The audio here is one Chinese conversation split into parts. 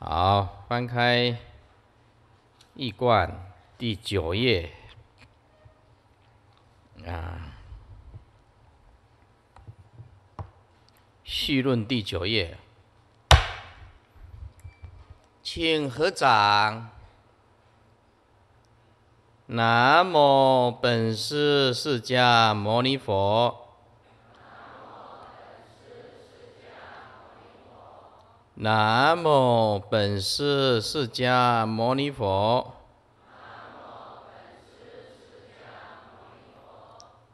好，翻开《易观》第九页啊，序论第九页，请合掌。南无本师释迦牟尼佛。南无本师释迦牟尼佛。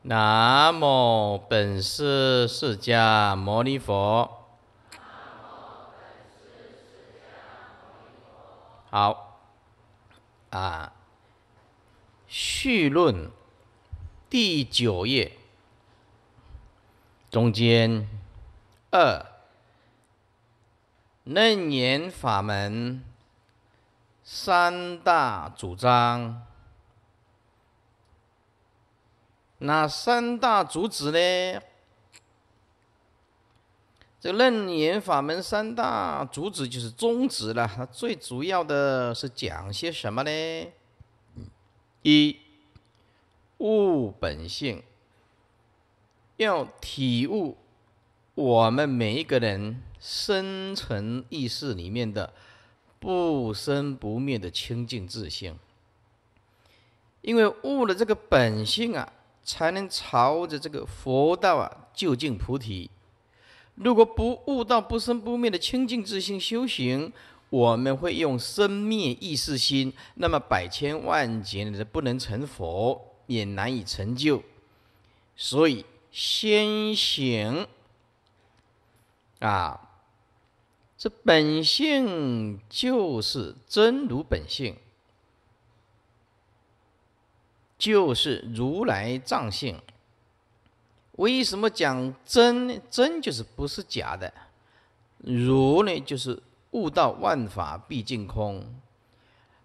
南无本师释迦牟尼佛。好，啊，序论第九页中间二。楞严法门三大主张，哪三大主旨呢？这楞严法门三大主旨就是宗旨了。它最主要的是讲些什么呢？一悟本性，要体悟我们每一个人。生存意识里面的不生不灭的清净自性，因为悟了这个本性啊，才能朝着这个佛道啊就近菩提。如果不悟到不生不灭的清净自性修行，我们会用生灭意识心，那么百千万劫的不能成佛，也难以成就。所以先行啊。这本性就是真如本性，就是如来藏性。为什么讲真呢？真就是不是假的，如呢，就是悟道万法毕竟空。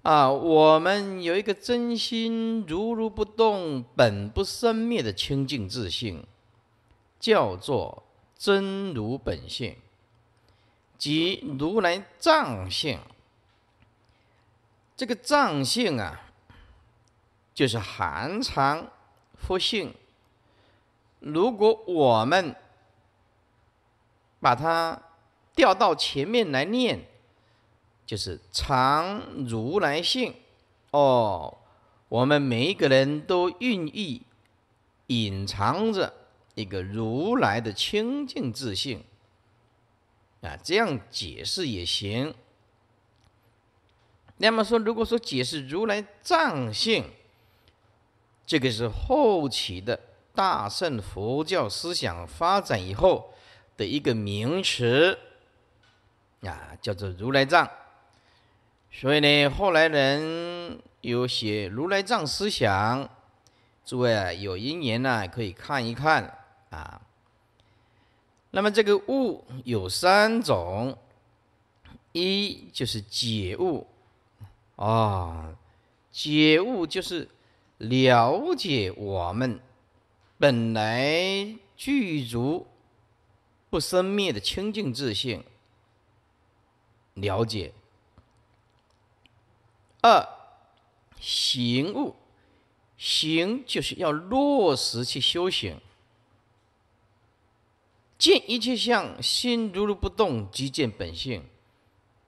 啊，我们有一个真心如如不动、本不生灭的清净自性，叫做真如本性。即如来藏性，这个藏性啊，就是含藏佛性。如果我们把它调到前面来念，就是藏如来性。哦，我们每一个人都孕育、隐藏着一个如来的清净自性。啊，这样解释也行。那么说，如果说解释如来藏性，这个是后期的大乘佛教思想发展以后的一个名词，啊，叫做如来藏。所以呢，后来人有写如来藏思想，诸位啊、有因缘呢，可以看一看啊。那么这个悟有三种，一就是解悟啊，解悟就是了解我们本来具足不生灭的清净自性，了解。二行悟，行就是要落实去修行。见一切相，心如如不动，即见本性。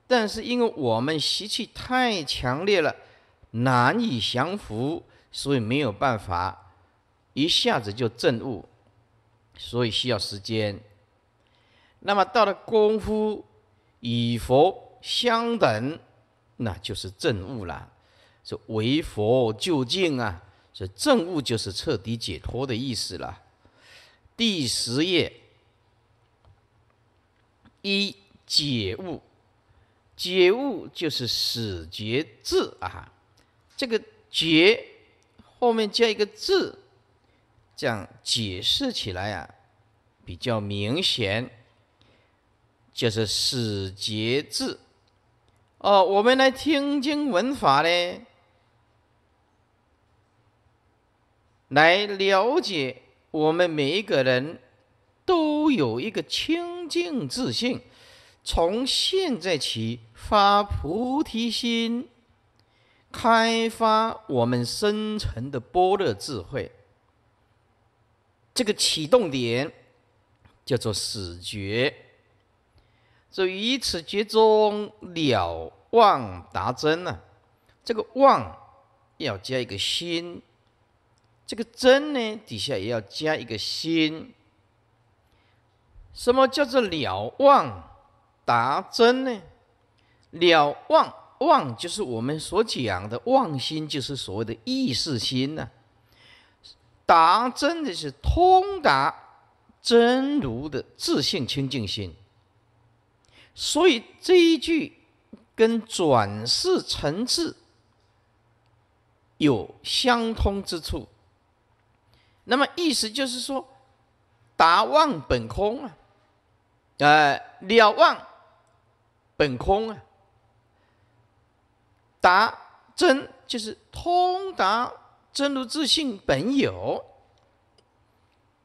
但是因为我们习气太强烈了，难以降服，所以没有办法一下子就证悟，所以需要时间。那么到了功夫与佛相等，那就是证悟了，是为佛究竟啊，是证悟就是彻底解脱的意思了。第十页。一解悟，解悟就是使觉智啊。这个觉后面加一个智，这样解释起来啊比较明显，就是使觉智。哦，我们来听经闻法呢，来了解我们每一个人都有一个清。净自性，从现在起发菩提心，开发我们深层的般若智慧。这个启动点叫做始觉，所以于此觉中了望达真呢。这个望要加一个心，这个真呢底下也要加一个心。什么叫做了妄达真呢？了望妄就是我们所讲的望心，就是所谓的意识心呢。达真的是通达真如的自性清净心。所以这一句跟转世层次有相通之处。那么意思就是说，达望本空啊。呃，了望本空啊，达真就是通达真如自性本有，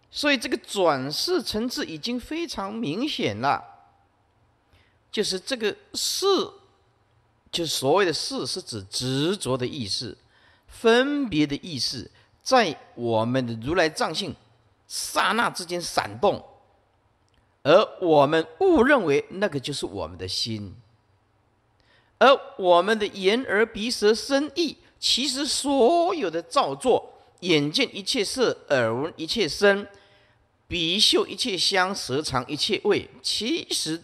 所以这个转世层次已经非常明显了，就是这个“世”，就所谓的“世”，是指执着的意识、分别的意识，在我们的如来藏性刹那之间闪动。而我们误认为那个就是我们的心，而我们的眼、耳、鼻、舌、身、意，其实所有的造作，眼见一切色，耳闻一切声，鼻嗅一切香，舌尝一切味，其实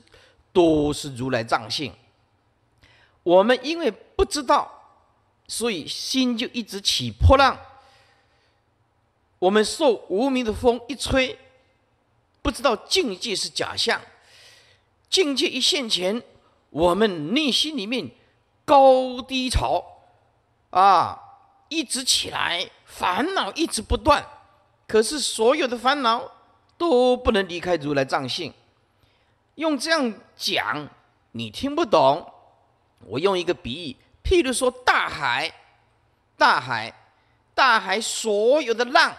都是如来藏性。我们因为不知道，所以心就一直起波浪。我们受无名的风一吹。不知道境界是假象，境界一线前，我们内心里面高低潮啊一直起来，烦恼一直不断。可是所有的烦恼都不能离开如来藏性。用这样讲你听不懂，我用一个比喻，譬如说大海，大海，大海，所有的浪。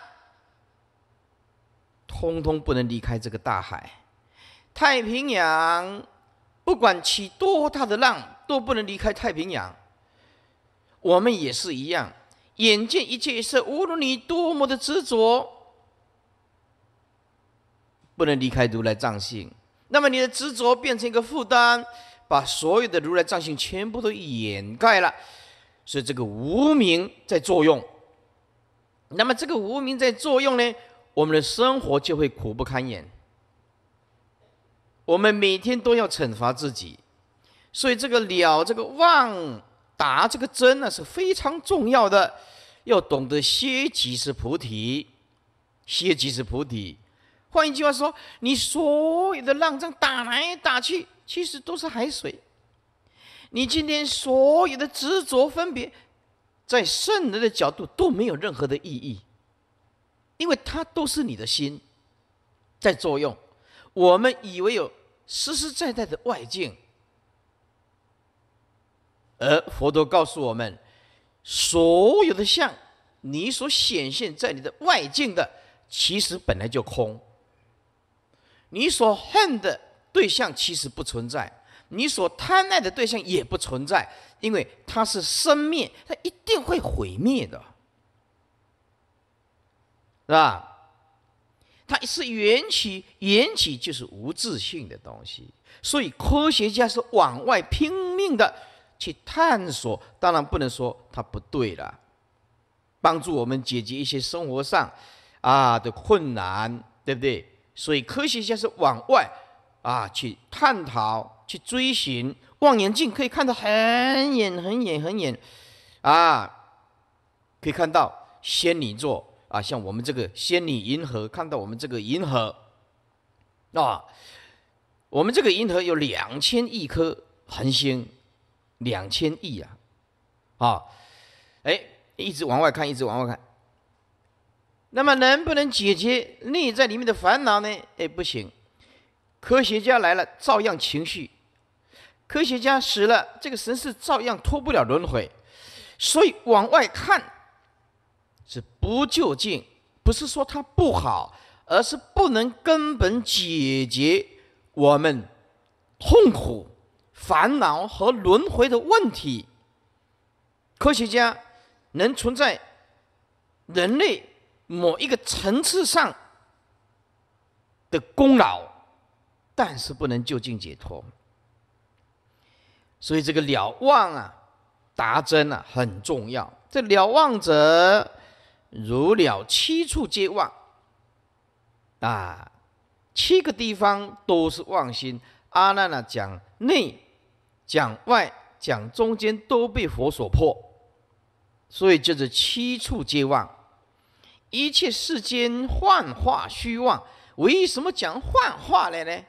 通通不能离开这个大海，太平洋，不管起多大的浪都不能离开太平洋。我们也是一样，眼见一切事，无论你多么的执着，不能离开如来藏性。那么你的执着变成一个负担，把所有的如来藏性全部都掩盖了，是这个无明在作用。那么这个无明在作用呢？我们的生活就会苦不堪言，我们每天都要惩罚自己，所以这个了这个忘打这个针呢是非常重要的，要懂得歇即是菩提，歇即是菩提。换一句话说，你所有的浪仗打来打去，其实都是海水。你今天所有的执着分别，在圣人的角度都没有任何的意义。因为它都是你的心在作用，我们以为有实实在在的外境，而佛陀告诉我们，所有的像你所显现在你的外境的，其实本来就空。你所恨的对象其实不存在，你所贪爱的对象也不存在，因为它是生灭，它一定会毁灭的。是吧？它是缘起，缘起就是无自性的东西。所以科学家是往外拼命的去探索，当然不能说它不对了，帮助我们解决一些生活上啊的困难，对不对？所以科学家是往外啊去探讨、去追寻。望远镜可以看到很远、很远、很远，啊，可以看到仙女座。啊，像我们这个仙女银河，看到我们这个银河，啊，我们这个银河有两千亿颗恒星，两千亿啊，啊，哎，一直往外看，一直往外看。那么能不能解决内在里面的烦恼呢？哎，不行。科学家来了，照样情绪；科学家死了，这个神是照样脱不了轮回。所以往外看。是不究竟，不是说它不好，而是不能根本解决我们痛苦、烦恼和轮回的问题。科学家能存在人类某一个层次上的功劳，但是不能就近解脱。所以这个了望啊，达真啊很重要。这了望者。如了七处皆妄，啊，七个地方都是妄心。阿难呢讲内，讲外，讲中间都被佛所破，所以就是七处皆妄。一切世间幻化虚妄，为什么讲幻化了呢？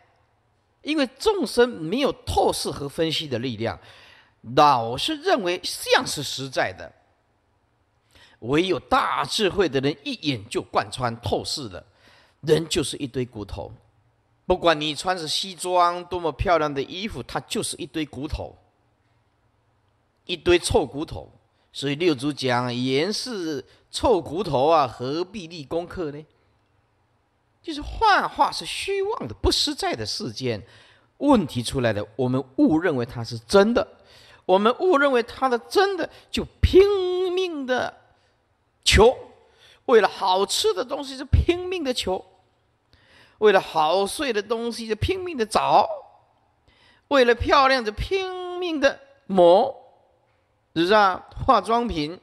因为众生没有透视和分析的力量，老是认为像是实在的。唯有大智慧的人一眼就贯穿透视了，人就是一堆骨头，不管你穿着西装多么漂亮的衣服，它就是一堆骨头，一堆臭骨头。所以六祖讲：“言是臭骨头啊，何必立功课呢？”就是幻化是虚妄的、不实在的事件，问题出来的，我们误认为它是真的，我们误认为它的真的，就拼命的。求，为了好吃的东西就拼命的求；为了好睡的东西就拼命的找；为了漂亮的拼命的抹，是不是啊？化妆品，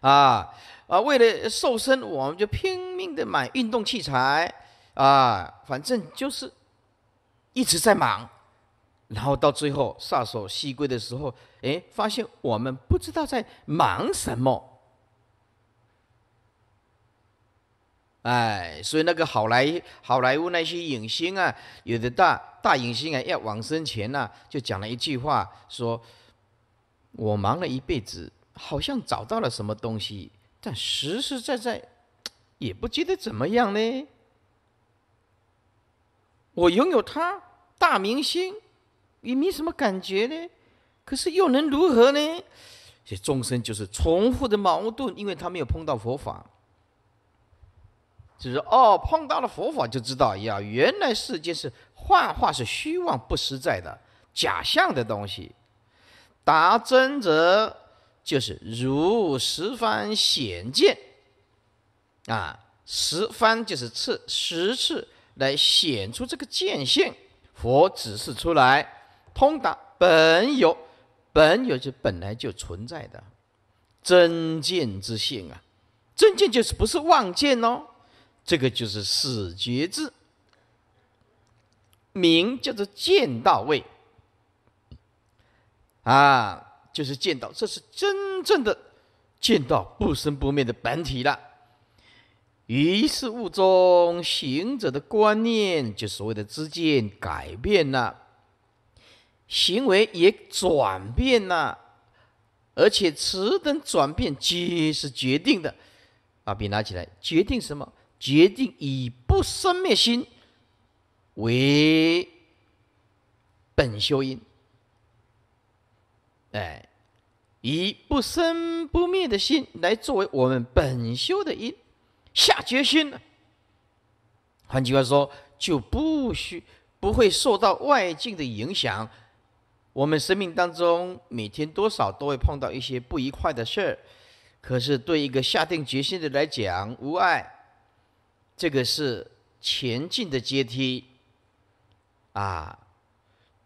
啊啊，为了瘦身我们就拼命的买运动器材，啊，反正就是一直在忙，然后到最后撒手西归的时候，哎，发现我们不知道在忙什么。哎，所以那个好莱好莱坞那些影星啊，有的大大影星啊，要往生前呢，就讲了一句话，说：“我忙了一辈子，好像找到了什么东西，但实实在在也不觉得怎么样呢。我拥有他大明星，也没什么感觉呢。可是又能如何呢？这众生就是重复的矛盾，因为他没有碰到佛法。”就是哦，碰到了佛法就知道呀，原来世界是幻化，是虚妄不实在的假象的东西。达真者就是如实方显见，啊，十方就是次十次来显出这个见性。佛指示出来，通达本有，本有就本来就存在的真见之性啊，真见就是不是妄见哦。这个就是始觉智，名叫做见到位，啊，就是见到，这是真正的见到不生不灭的本体了。于是物中行者的观念，就所谓的知见改变了，行为也转变了，而且此等转变皆是决定的。把笔拿起来，决定什么？决定以不生灭心为本修因，哎，以不生不灭的心来作为我们本修的因，下决心了。换句话说，就不需不会受到外境的影响。我们生命当中每天多少都会碰到一些不愉快的事儿，可是对一个下定决心的来讲无碍。这个是前进的阶梯，啊，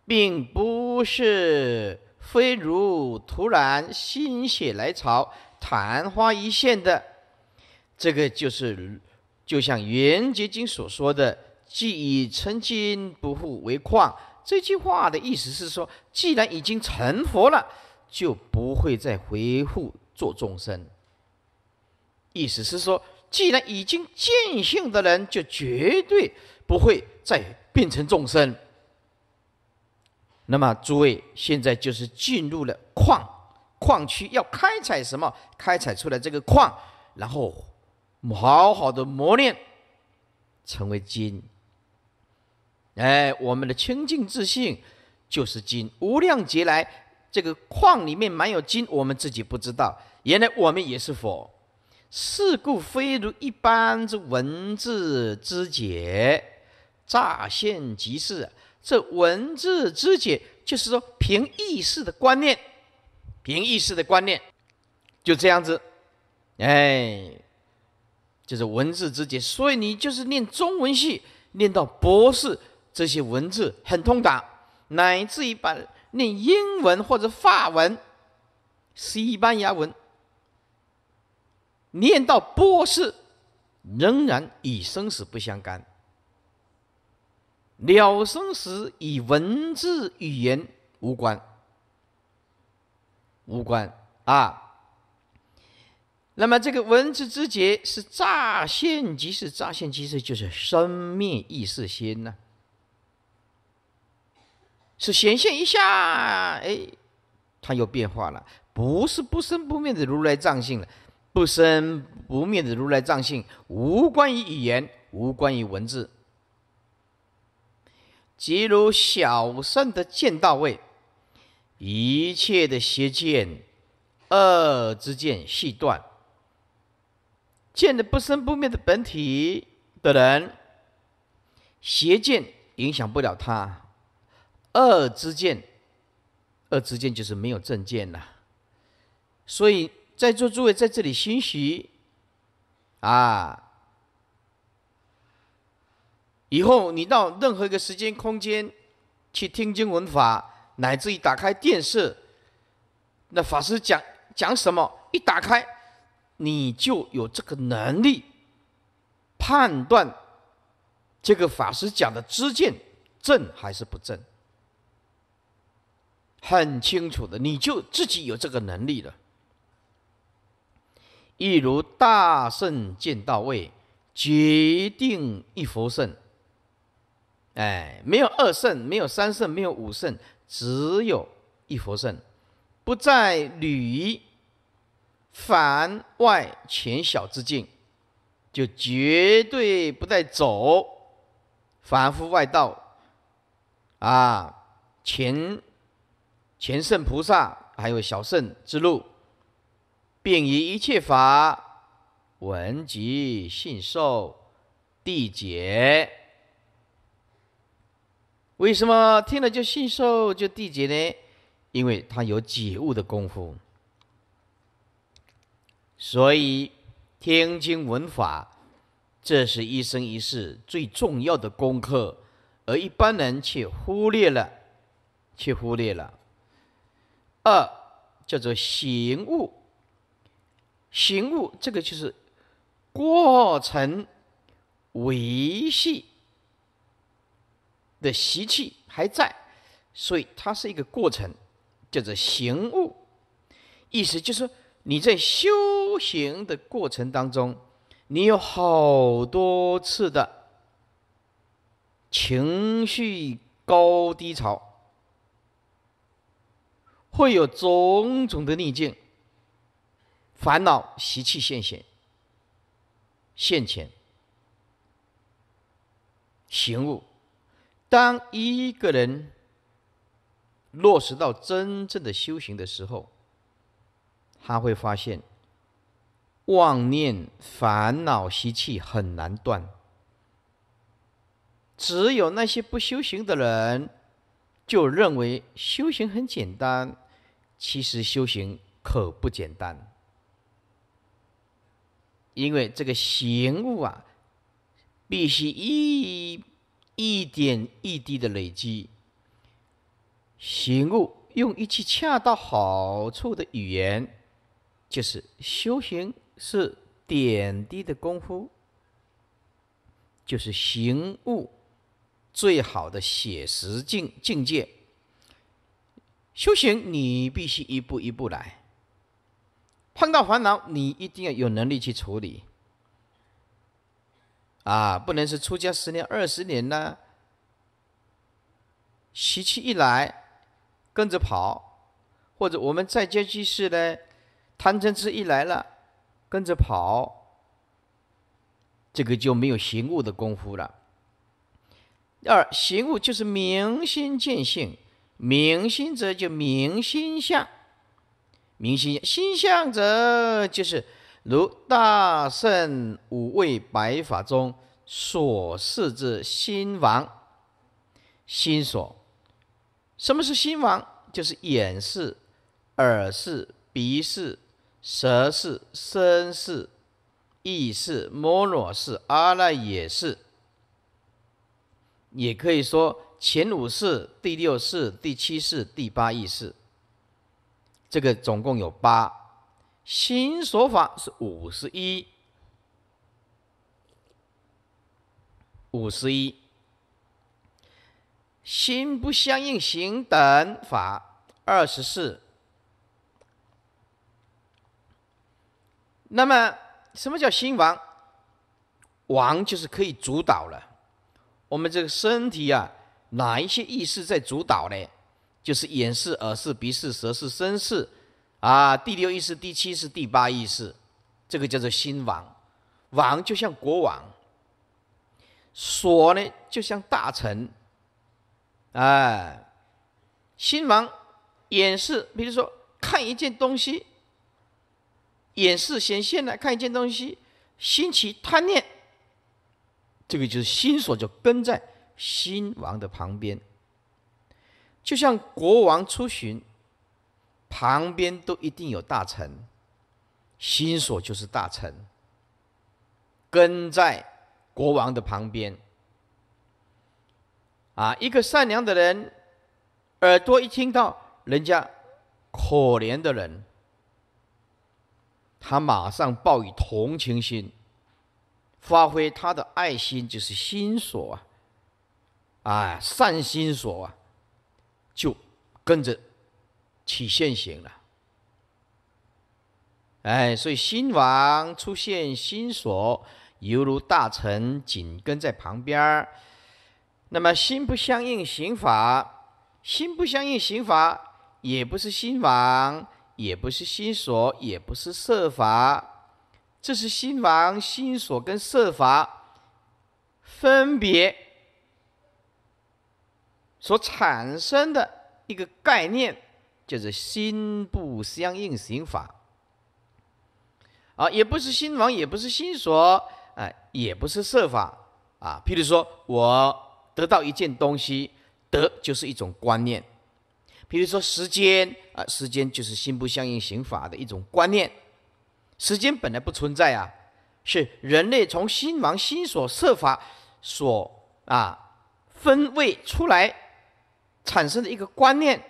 并不是非如突然心血来潮、昙花一现的。这个就是，就像袁结经》所说的：“既已成金，不复为矿。”这句话的意思是说，既然已经成佛了，就不会再回护做众生。意思是说。既然已经见性的人，就绝对不会再变成众生。那么，诸位现在就是进入了矿矿区，要开采什么？开采出来这个矿，然后好好的磨练，成为金。哎，我们的清净自信就是金，无量劫来这个矿里面满有金，我们自己不知道。原来我们也是佛。是故非如一般之文字之解，乍现即是。这文字之解，就是说凭意识的观念，凭意识的观念，就这样子，哎，就是文字之解。所以你就是念中文系，念到博士，这些文字很通达，乃至于把念英文或者法文、西班牙文。念到波斯，仍然与生死不相干。了生死与文字语言无关，无关啊。那么这个文字之结是乍现，即是乍现，即是就是生灭意识心呢，是显现一下，哎，它又变化了，不是不生不灭的如来藏性了。不生不灭的如来藏性，无关于语言，无关于文字。即如小善的见到位，一切的邪见、恶之见系断。见的不生不灭的本体的人，邪见影响不了他。恶之见，恶之见就是没有正见了。所以。在座诸位，在这里学习，啊，以后你到任何一个时间、空间去听经闻法，乃至于打开电视，那法师讲讲什么，一打开，你就有这个能力判断这个法师讲的知见正还是不正，很清楚的，你就自己有这个能力了。亦如大圣见到位，决定一佛圣。哎，没有二圣，没有三圣，没有五圣，只有一佛圣，不在旅凡外浅小之境，就绝对不再走凡夫外道啊，前前圣菩萨还有小圣之路。并以一切法闻及信受地解。为什么听了就信受就地解呢？因为他有解悟的功夫。所以听经闻法，这是一生一世最重要的功课，而一般人却忽略了，却忽略了。二叫做行悟。行物，这个就是过程维系的习气还在，所以它是一个过程，叫做行物。意思就是你在修行的过程当中，你有好多次的情绪高低潮，会有种种的逆境。烦恼习气现前，现前，行悟。当一个人落实到真正的修行的时候，他会发现妄念、烦恼、习气很难断。只有那些不修行的人，就认为修行很简单，其实修行可不简单。因为这个行悟啊，必须一一点一滴的累积。行悟用一句恰到好处的语言，就是修行是点滴的功夫，就是行悟最好的写实境境界。修行你必须一步一步来。碰到烦恼，你一定要有能力去处理啊！不能是出家十年、二十年呢？习气一来，跟着跑；或者我们在家居士呢，贪嗔痴一来了，跟着跑。这个就没有行悟的功夫了。二行悟就是明心见性，明心则就明心相。明星心相者，就是如大圣五位白法中所示之心王心所。什么是心王？就是眼视、耳视、鼻视、舌视、身视、意视、摩罗视、阿赖耶视。也可以说前五世、第六世、第七世、第八意识。这个总共有八，新说法是五十一，五十一，心不相应行等法二十四。那么，什么叫心王？王就是可以主导了。我们这个身体啊，哪一些意识在主导呢？就是眼视、耳视、鼻视、舌视、身视，啊，第六意识、第七意识、第八意识，这个叫做心王。王就像国王，所呢就像大臣。哎，心王眼示，比如说看一件东西，眼示显现了看一件东西，心起贪念，这个就是心所就跟在心王的旁边。就像国王出巡，旁边都一定有大臣，心锁就是大臣，跟在国王的旁边。啊，一个善良的人，耳朵一听到人家可怜的人，他马上报以同情心，发挥他的爱心，就是心锁啊，啊，善心锁啊。就跟着起现行了，哎，所以心王出现心锁，犹如大臣紧跟在旁边儿。那么心不相应刑法，心不相应刑法也不是心王，也不是心锁，也不是设法，这是心王、心锁跟设法分别。所产生的一个概念，就是心不相应行法，啊，也不是心王，也不是心所，啊，也不是设法，啊，譬如说我得到一件东西，得就是一种观念，比如说时间，啊，时间就是心不相应行法的一种观念，时间本来不存在啊，是人类从心王、心所、设法所啊分位出来。产生的一个观念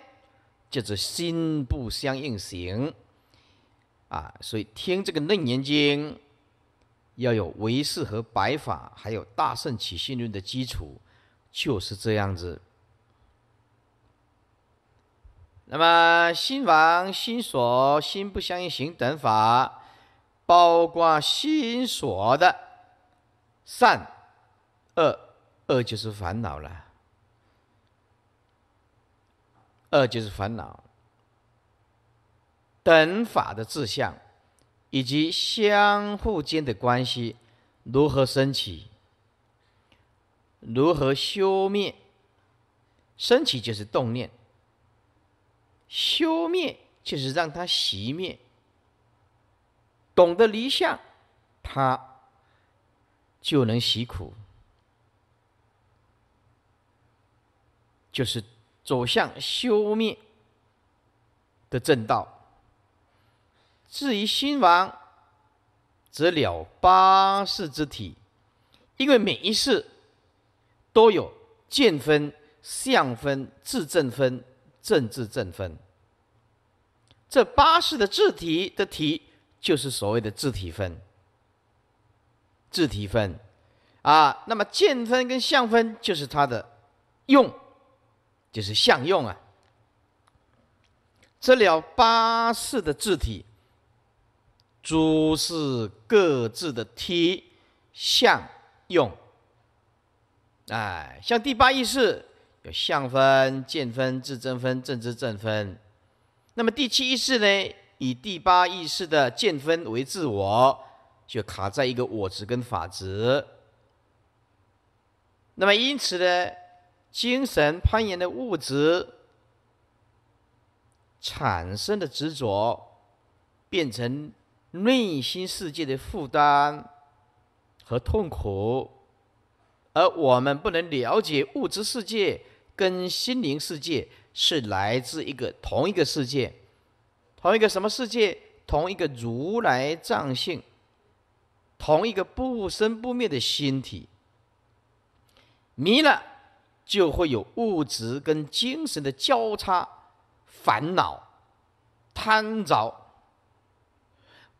就是心不相应行，啊，所以听这个《楞严经》，要有唯识和白法，还有大圣起信论的基础，就是这样子。那么心王、心所、心不相应行等法，包括心所的善、恶、恶就是烦恼了。二就是烦恼，等法的志向，以及相互间的关系如何升起，如何修灭？升起就是动念，修灭就是让它熄灭。懂得离相，它就能习苦，就是。走向修灭的正道。至于兴亡，则了八世之体，因为每一世都有见分、相分、自正分、正自正分。这八世的自体的体，就是所谓的自体分。自体分，啊，那么见分跟相分就是它的用。就是相用啊，这了八式的字体，诸是各自的梯相用，哎，像第八意式有相分、见分、自证分、正知正分，那么第七意式呢，以第八意式的见分为自我，就卡在一个我值跟法值，那么因此呢？精神攀岩的物质产生的执着，变成内心世界的负担和痛苦，而我们不能了解物质世界跟心灵世界是来自一个同一个世界，同一个什么世界？同一个如来藏性，同一个不生不灭的心体。迷了。就会有物质跟精神的交叉烦恼、贪着。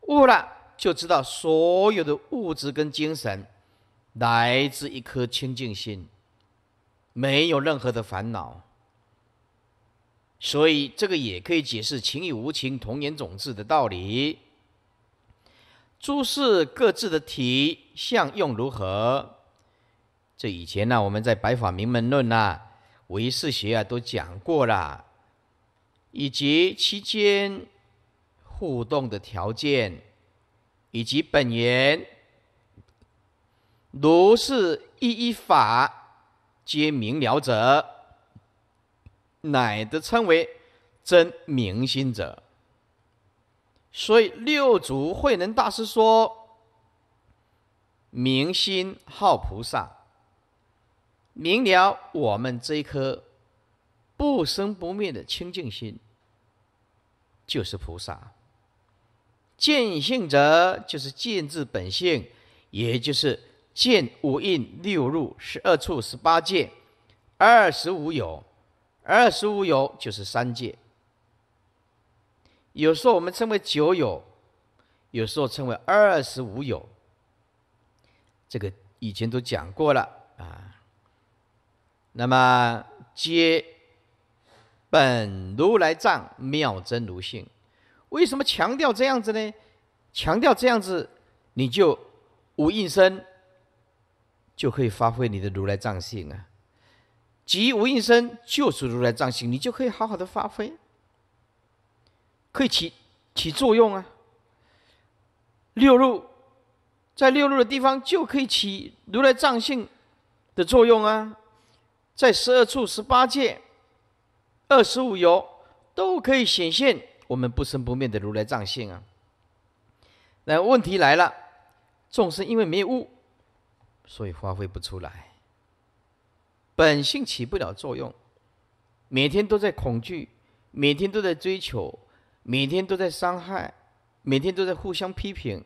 悟了就知道，所有的物质跟精神来自一颗清净心，没有任何的烦恼。所以这个也可以解释“情与无情同源种子”的道理。诸事各自的体相用如何？这以前呢，我们在《白法名门论》呐、《唯识学》啊都讲过了，以及期间互动的条件，以及本源，如是一一法皆明了者，乃得称为真明心者。所以六祖慧能大师说：“明心好菩萨。”明了，我们这一颗不生不灭的清净心，就是菩萨。见性者就是见自本性，也就是见五蕴六入十二处十八界，二十五有。二十五有就是三界。有时候我们称为九有，有时候称为二十五有。这个以前都讲过了啊。那么，皆本如来藏妙真如性。为什么强调这样子呢？强调这样子，你就无应身，就可以发挥你的如来藏性啊。即无应身就是如来藏性，你就可以好好的发挥，可以起起作用啊。六路在六路的地方就可以起如来藏性的作用啊。在十二处、十八界、二十五游，都可以显现我们不生不灭的如来藏性啊。那问题来了，众生因为没有悟，所以发挥不出来，本性起不了作用。每天都在恐惧，每天都在追求，每天都在伤害，每天都在互相批评，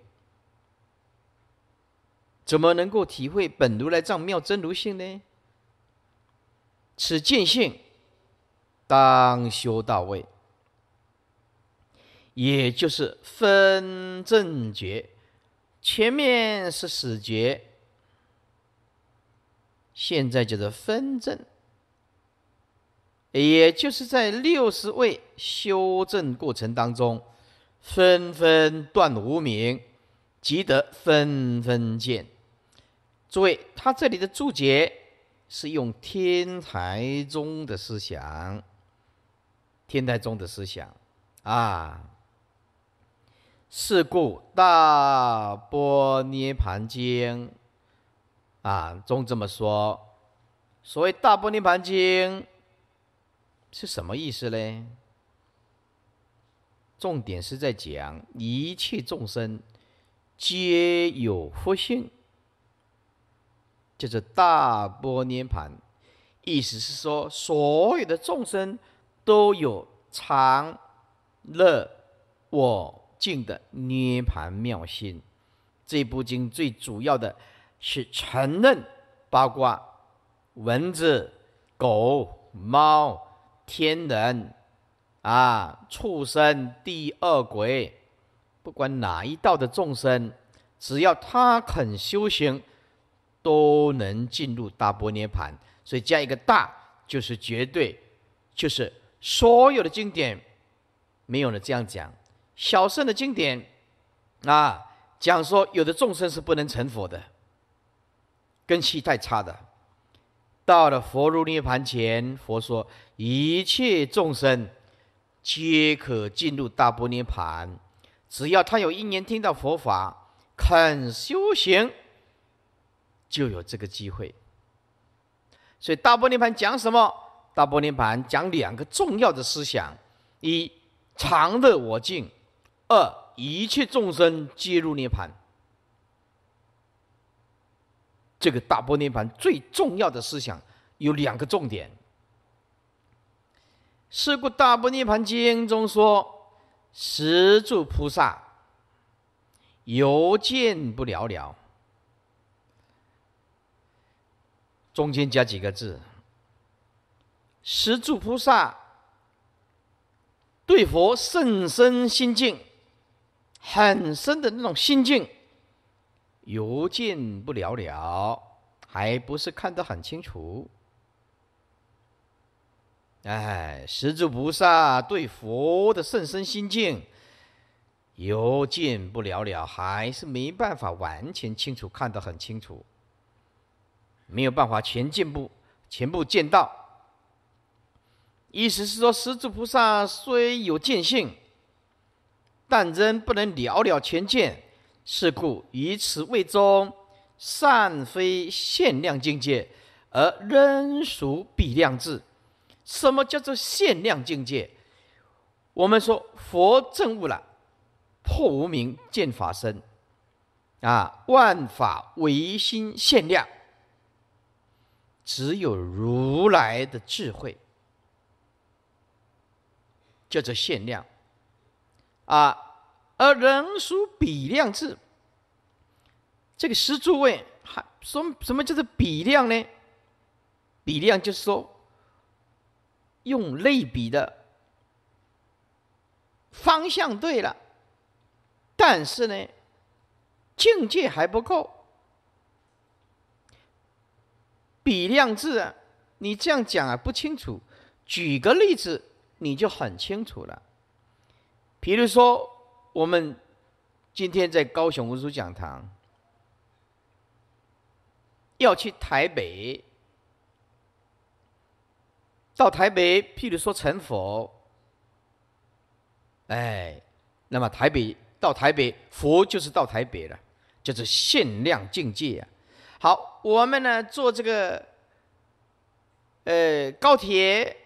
怎么能够体会本如来藏妙真如性呢？此见性，当修到位，也就是分正觉，前面是始觉，现在叫做分正，也就是在六十位修正过程当中，纷纷断无明，即得纷纷见。诸位，他这里的注解。是用天台宗的思想，天台宗的思想啊，是故大波涅盘经啊，中这么说。所谓大波涅盘经是什么意思呢？重点是在讲一切众生皆有佛性。就是大波涅盘，意思是说，所有的众生都有常乐我净的涅盘妙心。这部经最主要的是承认，八卦、蚊子、狗、猫、天人啊，畜生、地恶鬼，不管哪一道的众生，只要他肯修行。都能进入大波涅盘，所以加一个“大”就是绝对，就是所有的经典没有人这样讲。小乘的经典啊，讲说有的众生是不能成佛的，根气太差的。到了佛如涅盘前，佛说一切众生皆可进入大波涅盘，只要他有一年听到佛法，肯修行。就有这个机会，所以大波涅盘讲什么？大波涅盘讲两个重要的思想：一、常乐我净；二、一切众生皆入涅盘。这个大波涅盘最重要的思想有两个重点。《是故大波涅盘经》中说：“十住菩萨犹见不了了。”中间加几个字。十住菩萨对佛甚深心境，很深的那种心境，犹见不了了，还不是看得很清楚。哎，十住菩萨对佛的甚深心境，犹见不了了，还是没办法完全清楚看得很清楚。没有办法全进步，全部见到，意思是说十住菩萨虽有见性，但仍不能了了全见，是故以此为终，善非限量境界，而仍属比量智。什么叫做限量境界？我们说佛证悟了，破无明见法身，啊，万法唯心限量。只有如来的智慧叫做限量啊，而人属比量智。这个十诸位还什么什么叫做比量呢？比量就是说用类比的方向对了，但是呢，境界还不够。比量字，你这样讲啊不清楚。举个例子，你就很清楚了。比如说，我们今天在高雄文殊讲堂，要去台北，到台北，譬如说成佛，哎，那么台北到台北佛就是到台北了，就是限量境界啊。好。我们呢坐这个，呃高铁、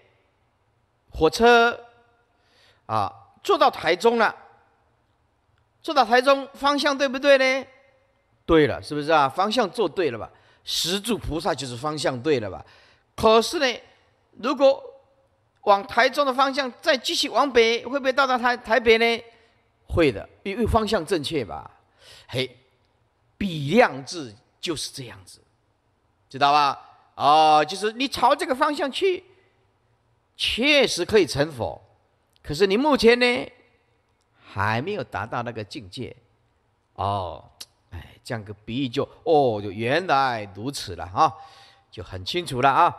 火车，啊，坐到台中了。坐到台中方向对不对呢？对了，是不是啊？方向坐对了吧？十柱菩萨就是方向对了吧？可是呢，如果往台中的方向再继续往北，会不会到达台台北呢？会的，因为方向正确吧？嘿，比量字就是这样子。知道吧？哦，就是你朝这个方向去，确实可以成佛。可是你目前呢，还没有达到那个境界。哦，哎，这样个比喻就哦，就原来如此了啊，就很清楚了啊。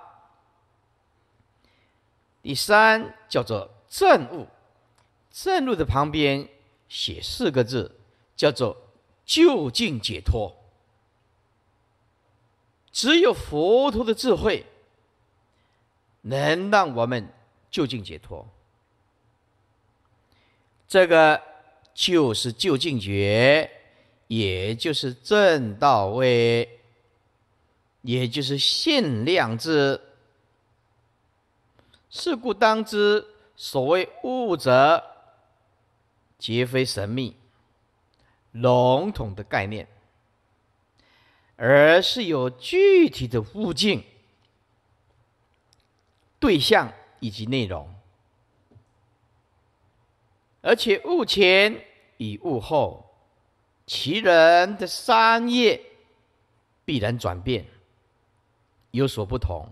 第三叫做正悟，正悟的旁边写四个字，叫做就近解脱。只有佛陀的智慧，能让我们就近解脱。这个就是就近觉，也就是正道位，也就是限量智。是故当知，所谓物者，皆非神秘笼统的概念。而是有具体的物境、对象以及内容，而且物前与物后，其人的三业必然转变有所不同。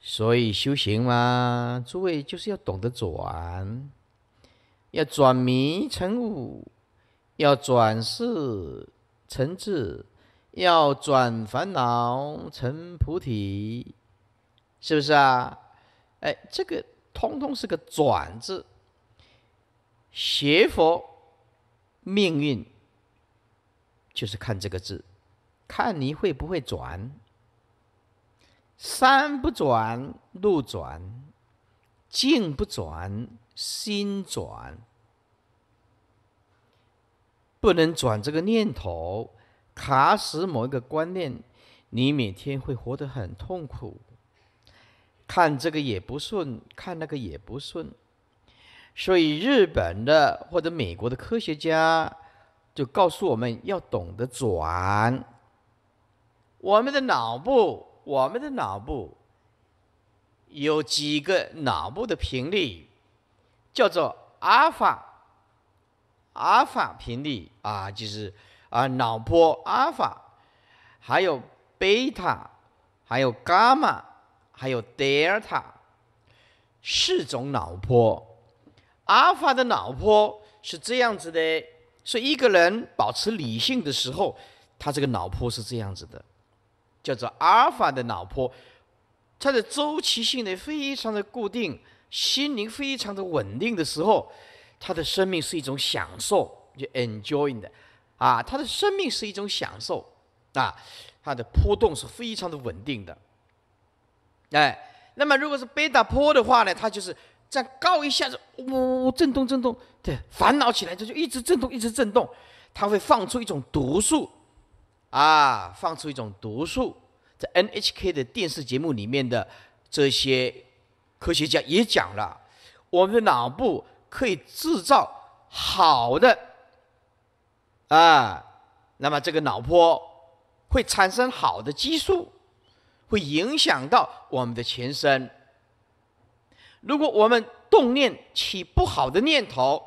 所以修行嘛，诸位就是要懂得转，要转迷成悟，要转世成智。要转烦恼成菩提，是不是啊？哎，这个通通是个“转”字。学佛命运就是看这个字，看你会不会转。山不转路转，境不转心转，不能转这个念头。卡死某一个观念，你每天会活得很痛苦。看这个也不顺，看那个也不顺，所以日本的或者美国的科学家就告诉我们要懂得转。我们的脑部，我们的脑部有几个脑部的频率，叫做阿尔法阿尔法频率啊，就是。啊，脑波阿尔法，还有贝塔，还有伽马，还有德尔塔，四种脑波。阿尔法的脑波是这样子的，所以一个人保持理性的时候，他这个脑波是这样子的，叫做阿尔法的脑波。它的周期性的非常的固定，心灵非常的稳定的时候，他的生命是一种享受，就 enjoying 的。啊，它的生命是一种享受，啊，它的波动是非常的稳定的。哎，那么如果是贝塔波的话呢，它就是这样高一下子，呜呜呜，震动震动，对，烦恼起来就就一直震动一直震动，它会放出一种毒素，啊，放出一种毒素。在 NHK 的电视节目里面的这些科学家也讲了，我们的脑部可以制造好的。啊，那么这个脑波会产生好的激素，会影响到我们的全身。如果我们动念起不好的念头，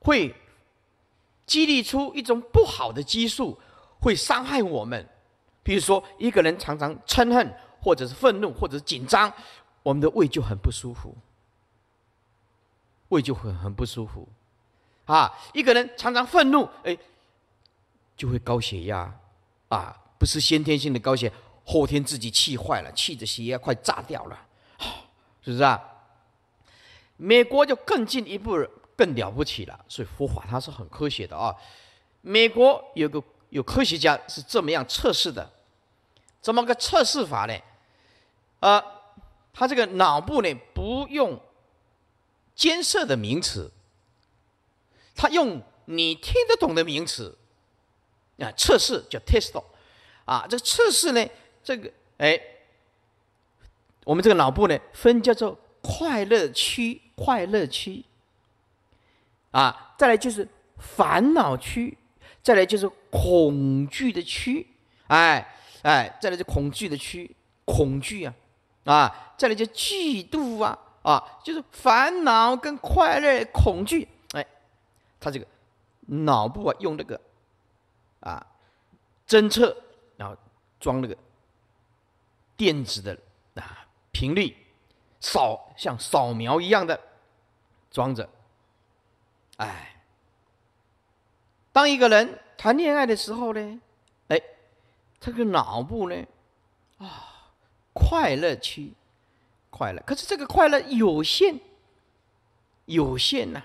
会激励出一种不好的激素，会伤害我们。比如说，一个人常常嗔恨，或者是愤怒，或者紧张，我们的胃就很不舒服，胃就会很不舒服。啊，一个人常常愤怒，哎，就会高血压，啊，不是先天性的高血压，后天自己气坏了，气的血压快炸掉了，是不是啊？美国就更进一步，更了不起了，所以佛法它是很科学的啊。美国有个有科学家是这么样测试的，怎么个测试法呢？呃，他这个脑部呢不用监测的名词。他用你听得懂的名词啊，测试叫 test，啊，这测试呢，这个哎，我们这个脑部呢分叫做快乐区、快乐区，啊，再来就是烦恼区，再来就是恐惧的区，哎哎，再来就恐惧的区，恐惧啊，啊，再来就嫉妒啊啊，就是烦恼跟快乐、恐惧。他这个脑部啊，用那个啊侦测，然后装那个电子的啊频率扫，像扫描一样的装着。哎，当一个人谈恋爱的时候呢，哎，这个脑部呢啊快乐区快乐，可是这个快乐有限，有限呐。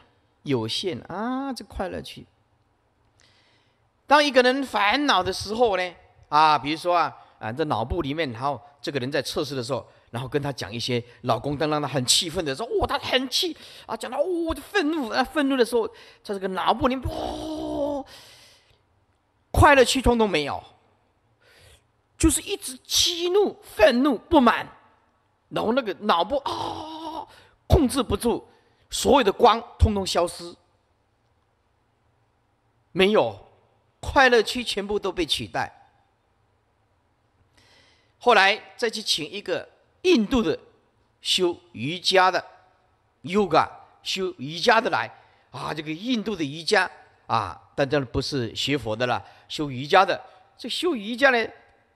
有限啊，这快乐区。当一个人烦恼的时候呢，啊，比如说啊，啊，这脑部里面，然后这个人在测试的时候，然后跟他讲一些老公，当让他很气愤的时候，哦，他很气，啊，讲到哦，我就愤怒，啊，愤怒的时候，他这个脑部里面，哦，快乐区冲都没有，就是一直激怒、愤怒、不满，然后那个脑部啊，控制不住。所有的光通通消失，没有快乐区，全部都被取代。后来再去请一个印度的修瑜伽的，yoga 修瑜伽的来啊，这个印度的瑜伽啊，但这不是学佛的了，修瑜伽的。这修瑜伽呢，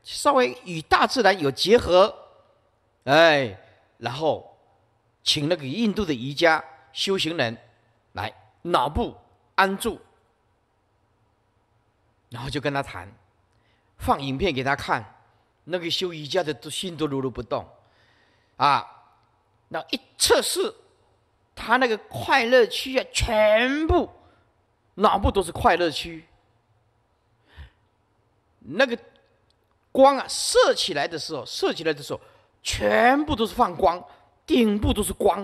稍微与大自然有结合，哎，然后请那个印度的瑜伽。修行人，来脑部安住，然后就跟他谈，放影片给他看，那个修瑜伽的都心都如如不动，啊，那一测试，他那个快乐区啊，全部脑部都是快乐区，那个光啊，射起来的时候，射起来的时候，全部都是放光，顶部都是光。